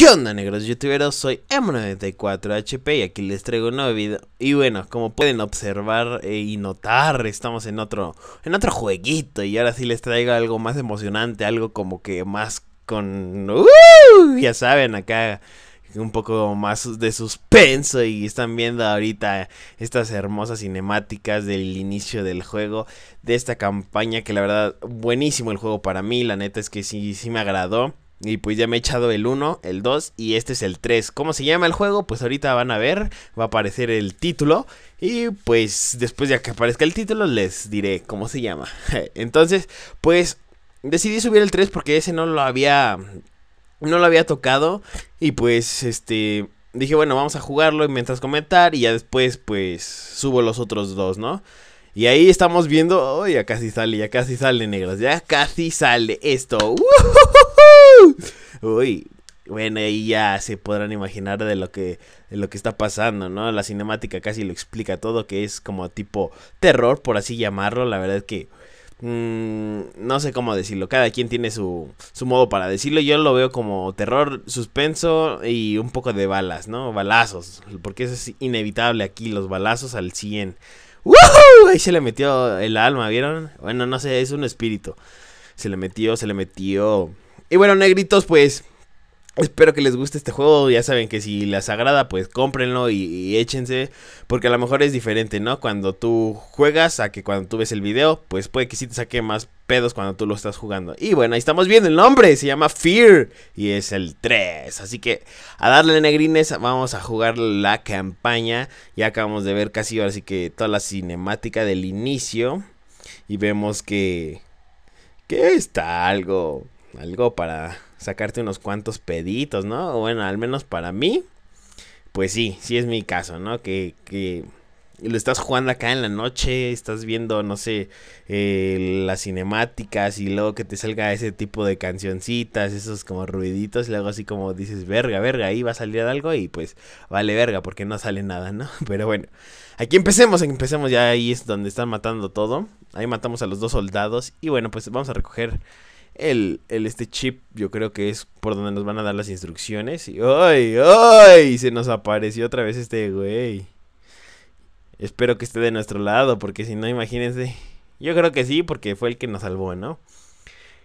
¿Qué onda negros youtuberos? Soy M94HP y aquí les traigo un nuevo video Y bueno, como pueden observar eh, y notar, estamos en otro, en otro jueguito Y ahora sí les traigo algo más emocionante, algo como que más con... ¡uh! ya saben, acá un poco más de suspenso y están viendo ahorita estas hermosas cinemáticas del inicio del juego de esta campaña que la verdad buenísimo el juego para mí la neta es que sí sí me agradó y pues ya me he echado el 1, el 2 y este es el 3. ¿Cómo se llama el juego? Pues ahorita van a ver, va a aparecer el título. Y pues después de que aparezca el título les diré cómo se llama. Entonces, pues decidí subir el 3 porque ese no lo había... No lo había tocado. Y pues este... Dije, bueno, vamos a jugarlo y mientras comentar y ya después pues subo los otros dos, ¿no? Y ahí estamos viendo, oh, ya casi sale, ya casi sale, negros, ya casi sale esto. Uy, bueno, ahí ya se podrán imaginar de lo que lo que está pasando, ¿no? La cinemática casi lo explica todo, que es como tipo terror, por así llamarlo. La verdad es que mm, no sé cómo decirlo. Cada quien tiene su, su modo para decirlo. Yo lo veo como terror, suspenso y un poco de balas, ¿no? Balazos, porque eso es inevitable aquí, los balazos al 100. ¡Woohoo! Ahí se le metió el alma, ¿vieron? Bueno, no sé, es un espíritu. Se le metió, se le metió y bueno, negritos, pues Espero que les guste este juego, ya saben que si les agrada pues cómprenlo y, échense, porque a lo mejor es diferente, ¿no? Cuando tú juegas a que cuando tú ves el video, pues puede que sí te saque más pedos cuando tú lo estás jugando. Y bueno, ahí estamos viendo el nombre, se llama Fear y es el 3, así que a darle negrines, vamos a jugar la campaña, ya acabamos de ver casi ahora sí que toda la cinemática del inicio y vemos que... que está algo algo para sacarte unos cuantos peditos, ¿no? Bueno, al menos para mí, pues sí, sí es mi caso, ¿no? Que, que lo estás jugando acá en la noche, estás viendo, no sé, eh, las cinemáticas y luego que te salga ese tipo de cancioncitas, esos como ruiditos, y luego así como dices, verga, verga, ahí va a salir algo y pues vale verga porque no sale nada, ¿no? Pero bueno, aquí empecemos, aquí empecemos, ya ahí es donde están matando todo, ahí matamos a los dos soldados y bueno, pues vamos a recoger el, el, este chip, yo creo que es por donde nos van a dar las instrucciones. Y ¡ay, ay! Se nos apareció otra vez este güey. Espero que esté de nuestro lado, porque si no, imagínense. Yo creo que sí, porque fue el que nos salvó, ¿no?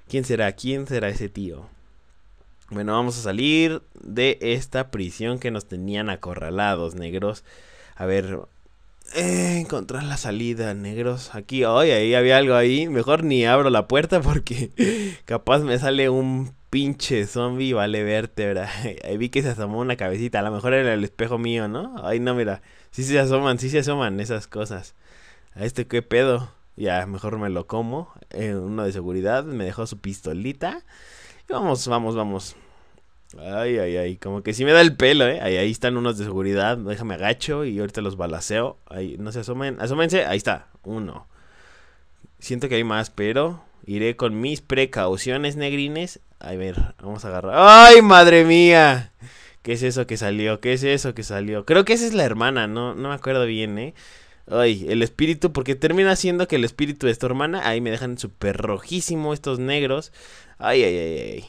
¿Quién será? ¿Quién será ese tío? Bueno, vamos a salir de esta prisión que nos tenían acorralados, negros. A ver, eh, encontrar la salida, negros. Aquí, hoy, ahí había algo ahí. Mejor ni abro la puerta porque capaz me sale un pinche zombie vale vértebra. Ahí vi que se asomó una cabecita. A lo mejor era el espejo mío, ¿no? Ay, no, mira. Sí se asoman, sí se asoman esas cosas. A este qué pedo. Ya, mejor me lo como. uno de seguridad me dejó su pistolita. vamos, vamos, vamos. Ay, ay, ay, como que si me da el pelo, ¿eh? Ahí, ahí están unos de seguridad, déjame agacho y ahorita los balaceo. Ahí, no se asomen, asómense, ahí está, uno. Siento que hay más, pero iré con mis precauciones negrines. A ver, vamos a agarrar. ¡Ay, madre mía! ¿Qué es eso que salió? ¿Qué es eso que salió? Creo que esa es la hermana, no, no me acuerdo bien, ¿eh? Ay, el espíritu, porque termina siendo que el espíritu de esta hermana, ahí me dejan súper rojísimo estos negros. Ay, ay, ay, ay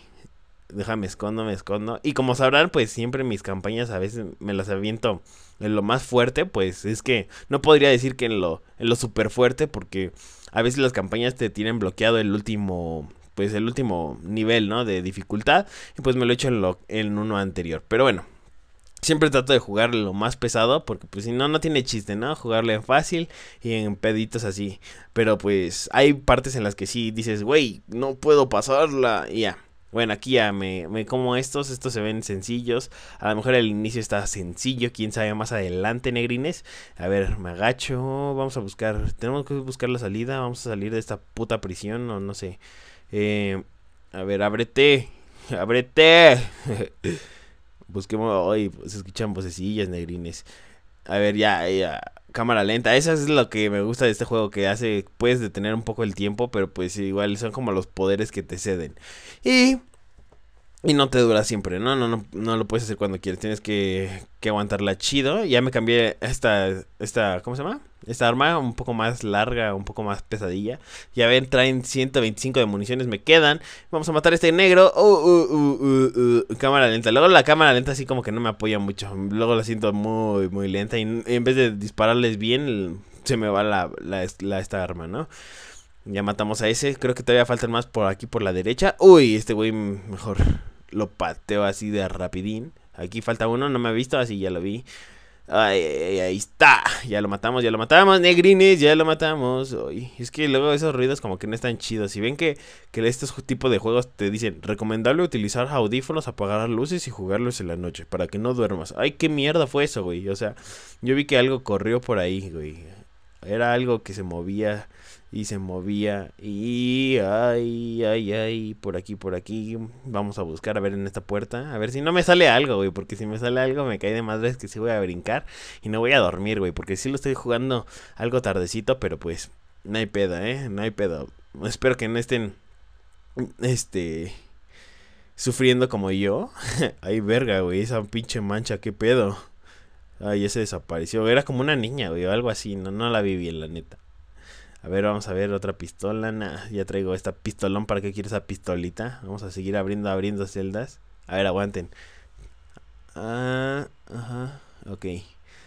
déjame escondo, me escondo. Y como sabrán, pues siempre mis campañas a veces me las aviento en lo más fuerte, pues es que no podría decir que en lo, en lo super fuerte, porque a veces las campañas te tienen bloqueado el último, pues el último nivel, ¿no? De dificultad. Y pues me lo he hecho en, lo, en uno anterior. Pero bueno. Siempre trato de jugar lo más pesado porque pues si no, no tiene chiste, ¿no? Jugarle en fácil y en peditos así. Pero pues hay partes en las que sí dices, güey, no puedo pasarla y ya bueno, aquí ya me, como estos, estos se ven sencillos. A lo mejor el inicio está sencillo, quién sabe más adelante, negrines. A ver, me agacho, vamos a buscar, tenemos que buscar la salida, vamos a salir de esta puta prisión, o no sé. Eh, a ver, ábrete, ábrete. Busquemos, hoy pues, se escuchan vocecillas, negrines. A ver, ya, Cámara lenta. Eso es lo que me gusta de este juego, que hace, puedes detener un poco el tiempo, pero pues igual son como los poderes que te ceden. Y... Y no te dura siempre, ¿no? No, no, no lo puedes hacer cuando quieres. Tienes que, que aguantarla chido. Ya me cambié esta, esta, ¿cómo se llama? esta arma, un poco más larga, un poco más pesadilla. Ya ven, traen 125 de municiones, me quedan. Vamos a matar a este negro. Uh, uh, uh, uh, cámara lenta. Luego la cámara lenta así como que no me apoya mucho. Luego la siento muy, muy lenta. Y en vez de dispararles bien, se me va la, esta arma, ¿no? Ya matamos a ese. Creo que todavía faltan más por aquí, por la derecha. Uy, este güey mejor lo pateo así de rapidín. Aquí falta uno, no me ha visto, así ya lo vi. Ay, ay, ahí está. Ya lo matamos, ya lo matamos, negrines, ya lo matamos. es que luego esos ruidos como que no están chidos. Si ven que, que estos tipos de juegos te dicen, recomendable utilizar audífonos, apagar luces y jugarlos en la noche para que no duermas. Ay, qué mierda fue eso, güey. O sea, yo vi que algo corrió por ahí, güey. Era algo que se movía y se movía y ay, ay, ay, por aquí, por aquí. Vamos a buscar a ver en esta puerta, a ver si no me sale algo, güey, porque si me sale algo me cae de madres que se voy a brincar y no voy a dormir, güey, porque si lo estoy jugando algo tardecito, pero pues no hay pedo, eh, no hay pedo Espero que no estén este sufriendo como yo. ay, verga, güey, esa pinche mancha, qué pedo. Ay, ese desapareció. Era como una niña, güey, o algo así. No, la la bien la neta. A ver, vamos a ver otra pistola. ya traigo esta pistolón. ¿Para qué quiero esa pistolita? Vamos a seguir abriendo, abriendo celdas. A ver, aguanten. Ah, ajá. Ok.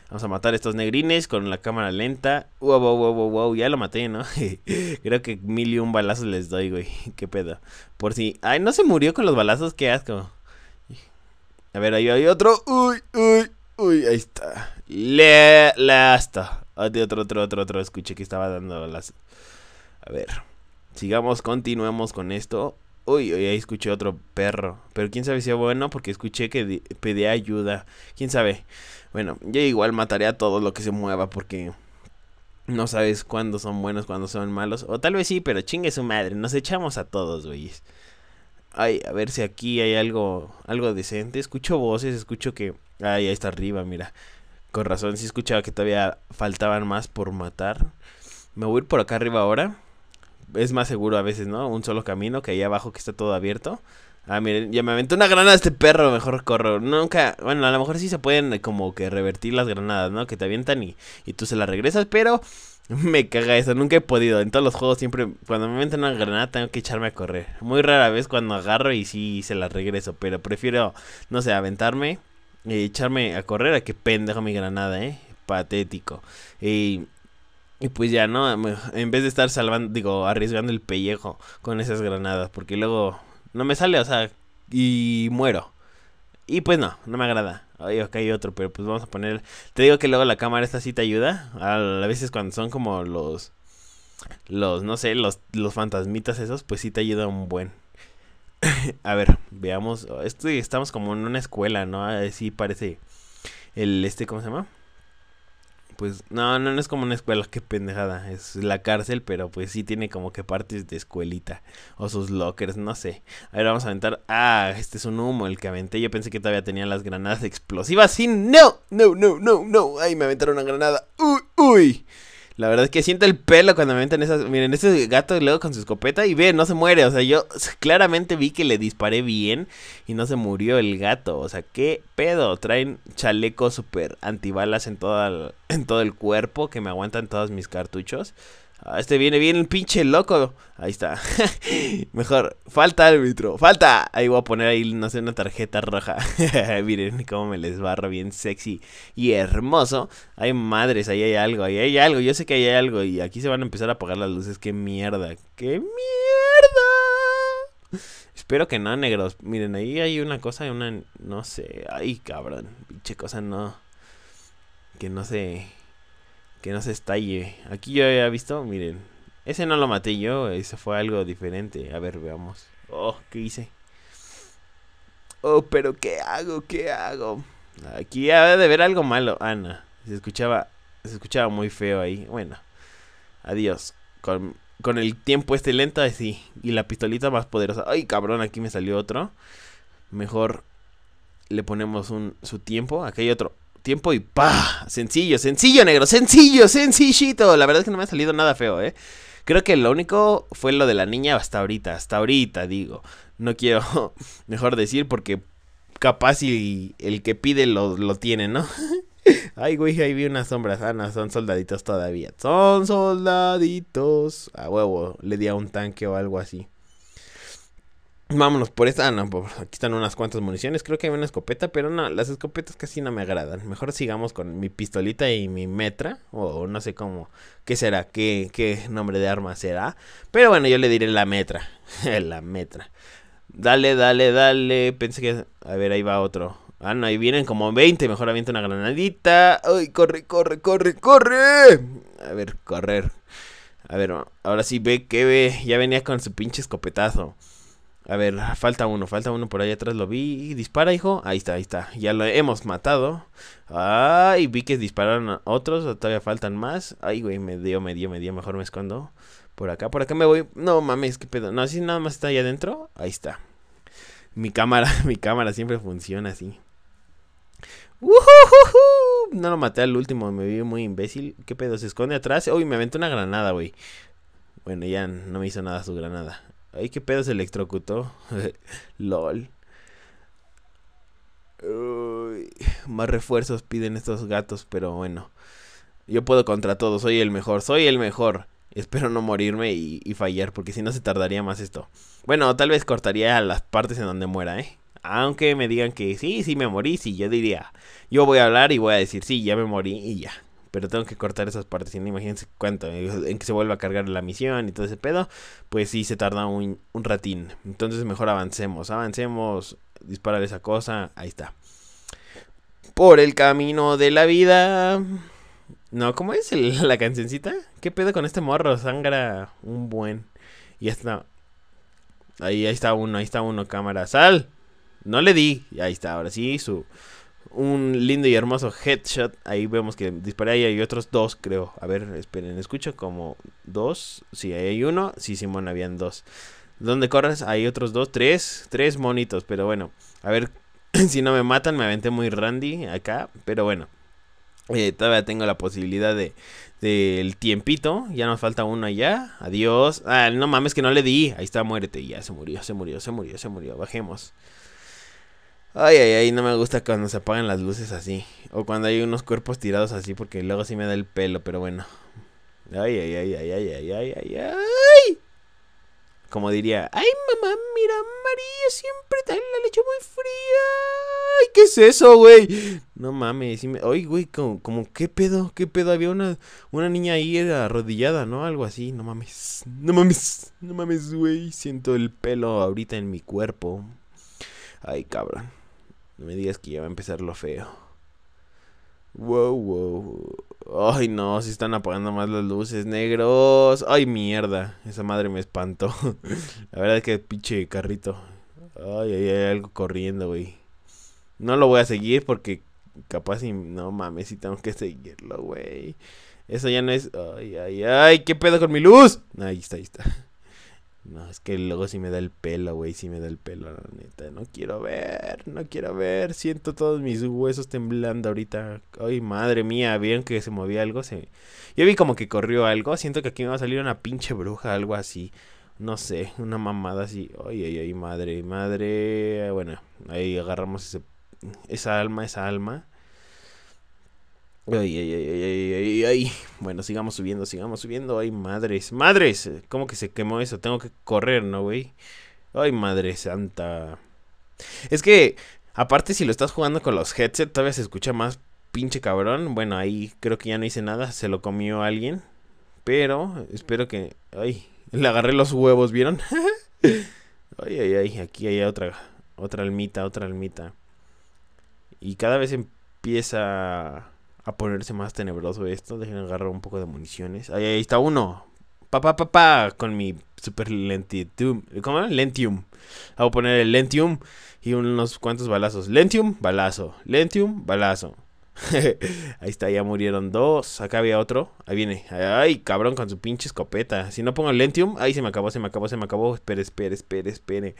Vamos a matar a estos negrines con la cámara lenta. Wow, wow, wow, wow, Ya lo maté, ¿no? Creo que mil y un balazos les doy, güey. Qué pedo. Por si. Ay, no se murió con los balazos. Qué asco. A ver, ahí hay otro. Uy, uy, uy. Ahí está. Le, le hasta otro, ah, otro, otro, otro, otro. Escuché que estaba dando las. A ver. Sigamos, continuemos con esto. Uy, uy, ahí escuché otro perro. Pero quién sabe si es bueno porque escuché que pedía ayuda. Quién sabe. Bueno, yo igual mataré a todo lo que se mueva porque no sabes cuándo son buenos, cuándo son malos. O tal vez sí, pero chingue su madre. Nos echamos a todos, güey. Ay, a ver si aquí hay algo, algo decente. Escucho voces, escucho que... Ay, ahí está arriba, mira. Con razón, sí escuchaba que todavía faltaban más por matar. Me voy a ir por acá arriba ahora. Es más seguro a veces, ¿no? Un solo camino que ahí abajo que está todo abierto. Ah, miren, ya me aventó una granada este perro, mejor corro. Nunca, bueno, a lo mejor sí se pueden eh, como que revertir las granadas, ¿no? Que te avientan y, y tú se las regresas, pero me caga eso, nunca he podido. En todos los juegos siempre, cuando me aventan una granada, tengo que echarme a correr. Muy rara vez cuando agarro y sí se las regreso, pero prefiero, no sé, aventarme echarme a correr, a que pendejo mi granada, ¿eh? Patético. Y, pues ya, ¿no? En vez de estar salvando, digo, arriesgando el pellejo con esas granadas, porque luego no me sale, o sea, y muero. Y pues no, no me agrada. Ay, ok, hay otro, pero pues vamos a poner... Te digo que luego la cámara esta sí te ayuda. A veces cuando son como los... Los, no sé, los, los fantasmitas esos, pues sí te ayuda un buen. a ver, veamos. estamos como en una escuela, ¿no? Así ah, parece. El este, ¿cómo se llama? Pues no, no, no es como una escuela, qué pendejada. Es la cárcel, pero pues sí tiene como que partes de escuelita. O sus lockers, no sé. A ver, vamos a aventar. Ah, este es un humo el que aventé. Yo pensé que todavía tenía las granadas explosivas. Sí, no, no, no, no, no. Ay, me aventaron una granada. Uy, uy. La verdad es que siento el pelo cuando me meten esas. Miren, ese gato luego con su escopeta y ve, no se muere. O sea, yo claramente vi que le disparé bien y no se murió el gato. O sea, qué pedo. Traen chalecos super antibalas en, en todo el cuerpo que me aguantan todos mis cartuchos. Ah, este viene bien el pinche loco. Ahí está. Mejor. Falta árbitro. Falta. Ahí voy a poner ahí, no sé, una tarjeta roja. Miren cómo me les barro bien sexy y hermoso. Hay madres, ahí hay algo, ahí hay algo. Yo sé que hay algo. Y aquí se van a empezar a apagar las luces. ¡Qué mierda! ¡Qué mierda! Espero que no, negros. Miren, ahí hay una cosa, una... No sé. Ay, cabrón. Pinche cosa no... Que no sé que no se estalle. Aquí yo había visto, miren. Ese no lo maté yo, ese fue algo diferente. A ver, veamos. Oh, ¿qué hice? Oh, pero ¿qué hago? ¿Qué hago? Aquí ha de ver algo malo, Ana. Ah, se escuchaba, se escuchaba muy feo ahí. Bueno, adiós. Con, con el tiempo este lento, sí. Y la pistolita más poderosa. Ay, cabrón, aquí me salió otro. Mejor le ponemos un, su tiempo. Aquí hay otro tiempo y pa. Sencillo, sencillo, negro. Sencillo, sencillito. La verdad es que no me ha salido nada feo, ¿eh? Creo que lo único fue lo de la niña hasta ahorita. Hasta ahorita, digo. No quiero mejor decir porque capaz y el que pide lo, lo tiene, ¿no? Ay, güey, ahí vi unas sombras. Ah, son soldaditos todavía. Son soldaditos. A huevo, le di a un tanque o algo así. Vámonos por esta. Ah, no, aquí están unas cuantas municiones. Creo que hay una escopeta, pero no, las escopetas casi no me agradan. Mejor sigamos con mi pistolita y mi metra. O no sé cómo. ¿Qué será? ¿Qué, qué nombre de arma será? Pero bueno, yo le diré la metra. la metra. Dale, dale, dale. Pensé que. A ver, ahí va otro. Ah, no, ahí vienen como 20. Mejor avienta una granadita. ¡Ay, corre, corre, corre, corre! A ver, correr. A ver, ahora sí ve que ve. Ya venía con su pinche escopetazo. A ver, falta uno, falta uno por ahí atrás, lo vi. Dispara, hijo. Ahí está, ahí está. Ya lo hemos matado. Ay, vi que dispararon otros, todavía faltan más. Ay, güey, me dio, me dio, me dio. Mejor me escondo. Por acá, por acá me voy. No mames, qué pedo. No, así nada más está ahí adentro. Ahí está. Mi cámara, mi cámara siempre funciona así. No lo maté al último, me vi muy imbécil. ¿Qué pedo? Se esconde atrás. Uy, me aventó una granada, güey. Bueno, ya no me hizo nada su granada. Ay, qué pedo se electrocutó. LOL. más refuerzos piden estos gatos, pero bueno. Yo puedo contra todo, soy el mejor, soy el mejor. Espero no morirme y, y fallar, porque si no se tardaría más esto. Bueno, tal vez cortaría las partes en donde muera, ¿eh? Aunque me digan que sí, sí me morí, sí, yo diría, yo voy a hablar y voy a decir, sí, ya me morí y ya pero tengo que cortar esas partes. imagínense cuánto, en que se vuelva a cargar la misión y todo ese pedo, pues sí se tarda un, un ratín. Entonces mejor avancemos, avancemos, disparar esa cosa, ahí está. Por el camino de la vida. No, ¿cómo es la cancioncita? ¿Qué pedo con este morro? Sangra un buen. Y está. Ahí, ahí está uno, ahí está uno, cámara. ¡Sal! No le di. Y Ahí está, ahora sí, su un lindo y hermoso headshot. Ahí vemos que dispara y hay otros dos, creo. A ver, esperen, escucho como dos. Si sí, ahí hay uno. Sí, Simón, habían dos. ¿Dónde corres? Hay otros dos, tres, tres monitos. Pero bueno, a ver si no me matan. Me aventé muy randy acá. Pero bueno. Eh, todavía tengo la posibilidad de del tiempito. Ya nos falta uno allá. Adiós. Ah, no mames que no le di. Ahí está, muérete. Ya se murió, se murió, se murió, se murió. Bajemos. Ay, ay, ay, no me gusta cuando se apagan las luces así. O cuando hay unos cuerpos tirados así, porque luego sí me da el pelo, pero bueno. Ay, ay, ay, ay, ay, ay, ay, ay, ay. Como diría, ay, mamá, mira, María siempre trae la leche muy fría. Ay, ¿qué es eso, güey? No mames, sí me... güey, como, como, ¿qué pedo? ¿Qué pedo? Había una, una niña ahí arrodillada, ¿no? Algo así, no mames. No mames, no mames, güey. Siento el pelo ahorita en mi cuerpo. Ay, cabrón. No me digas que ya va a empezar lo feo. Wow, wow. Ay, no, se están apagando más las luces, negros. Ay, mierda. Esa madre me espantó. La verdad es que pinche carrito. Ay, ay, hay algo corriendo, güey. No lo voy a seguir porque capaz y no mames, si tengo que seguirlo, güey. Eso ya no es. Ay, ay, ay, ¿qué pedo con mi luz? Ahí está, ahí está. No, es que luego si me da el pelo, güey, sí me da el pelo, la neta. No quiero ver, no quiero ver. Siento todos mis huesos temblando ahorita. Ay, madre mía, ¿vieron que se movía algo? Se... Yo vi como que corrió algo. Siento que aquí me va a salir una pinche bruja, algo así. No sé, una mamada así. Ay, ay, ay, madre, madre. Bueno, ahí agarramos esa alma, esa alma. Ay, ay, ay, ay, ay, ay. Bueno, sigamos subiendo, sigamos subiendo. Ay, madres, madres. ¿Cómo que se quemó eso? Tengo que correr, ¿no, güey? Ay, madre santa. Es que, aparte, si lo estás jugando con los headset, todavía se escucha más pinche cabrón. Bueno, ahí creo que ya no hice nada. Se lo comió alguien. Pero, espero que... Ay, le agarré los huevos, ¿vieron? ay, ay, ay. Aquí hay otra, otra almita, otra almita. Y cada vez empieza a ponerse más tenebroso esto. Dejen agarrar un poco de municiones. Ahí, está uno. pa pa pa, pa, con mi super lentium. ¿Cómo era? Lentium. a poner el lentium y unos cuantos balazos. Lentium, balazo. Lentium, balazo. ahí está, ya murieron dos. Acá había otro. Ahí viene. Ay, cabrón, con su pinche escopeta. Si no pongo lentium, ahí se me acabó, se me acabó, se me acabó. Espere, espere, espere, espere.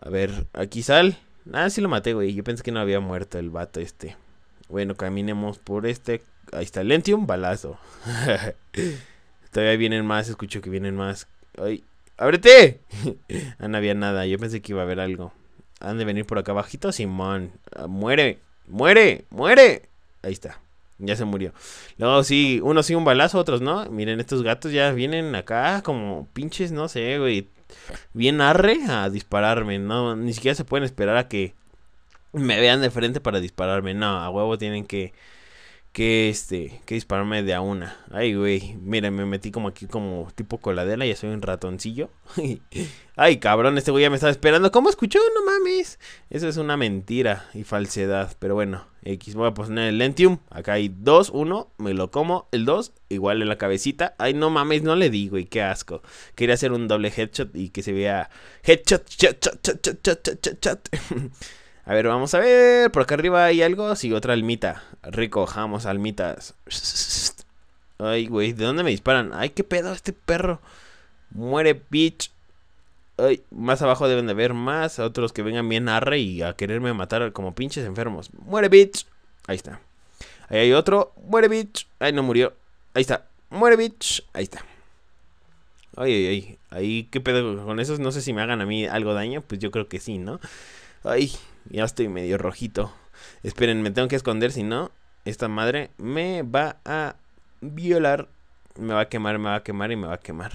A ver, aquí sal. Ah, sí lo maté, güey. Yo pensé que no había muerto el vato este. Bueno, caminemos por este. Ahí está, Lentium, balazo. Todavía vienen más, escucho que vienen más. ¡Ay! ¡Ábrete! ah, no había nada, yo pensé que iba a haber algo. Han de venir por acá bajito Simón. Ah, ¡Muere! ¡Muere! ¡Muere! Ahí está. Ya se murió. Luego sí, unos sí un balazo, otros no. Miren, estos gatos ya vienen acá como pinches, no sé, güey. Bien arre a dispararme, no, ni siquiera se pueden esperar a que me vean de frente para dispararme. No, a huevo tienen que que este que dispararme de a una. Ay, güey, mira, me metí como aquí como tipo coladera, ya soy un ratoncillo. Ay, cabrón, este güey ya me estaba esperando. ¿Cómo escuchó? No mames. Eso es una mentira y falsedad, pero bueno, X voy a poner el Lentium. Acá hay dos. Uno. me lo como el dos. igual en la cabecita. Ay, no mames, no le digo, y qué asco. Quería hacer un doble headshot y que se vea headshot, chat, chat, headshot a ver, vamos a ver. Por acá arriba hay algo. Sí, otra almita. Recojamos almitas. Ay, güey, ¿de dónde me disparan? Ay, qué pedo este perro. Muere, bitch. Ay, más abajo deben de haber más. A otros que vengan bien arre y a quererme matar como pinches enfermos. Muere, bitch. Ahí está. Ahí hay otro. Muere, bitch. Ay, no murió. Ahí está. Muere, bitch. Ahí está. Ay, ay, ay. Ahí, qué pedo con esos. No sé si me hagan a mí algo daño. Pues yo creo que sí, ¿no? Ay, ya estoy medio rojito. Esperen, me tengo que esconder, si no, esta madre me va a violar. Me va a quemar, me va a quemar y me va a quemar.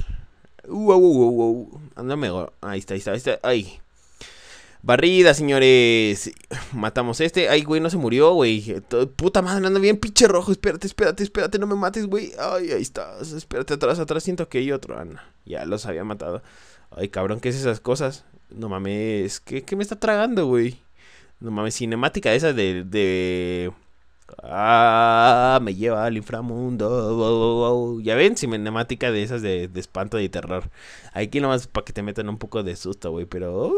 Uh, wow, wow, uh, Andame, uh, uh, uh, ahí está, ahí está, ahí está. Ay. Barrida, señores. Matamos este. Ay, güey, no se murió, güey. Puta madre, anda bien pinche rojo. Espérate, espérate, espérate, no me mates, güey. Ay, ahí estás. Espérate atrás, atrás. Siento que hay otro. Ana. Ah, ya los había matado. Ay, cabrón, ¿qué es esas cosas? No mames, ¿qué, me está tragando, güey? No mames, cinemática esa de... de... me lleva al inframundo. Ya ven, cinemática de esas de, espanto y terror. Aquí nomás para que te metan un poco de susto, güey. Pero.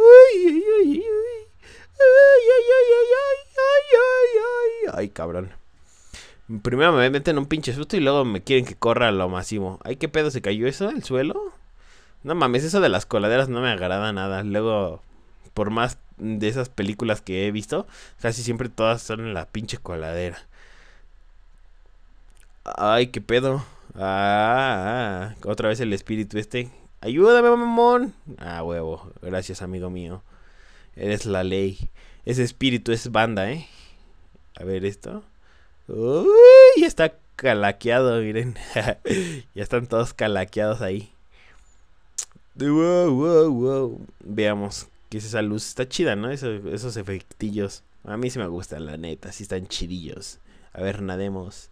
Ay, cabrón. Primero me meten un pinche susto y luego me quieren que corra a lo máximo. Ay, qué pedo, se cayó eso del suelo. No mames, eso de las coladeras no me agrada nada. Luego, por más de esas películas que he visto, casi siempre todas son en la pinche coladera. Ay, qué pedo. Ah, otra vez el espíritu este. Ayúdame, mamón. Ah, huevo. Gracias, amigo mío. Eres la ley. Ese espíritu es banda, ¿eh? A ver esto. Uy, ya está calaqueado, miren. ya están todos calaqueados ahí. Wow, wow, wow. Veamos, que es esa luz. Está chida, ¿no? Esos, esos efectillos. A mí sí me gustan, la neta. Sí están chidillos. A ver, nademos.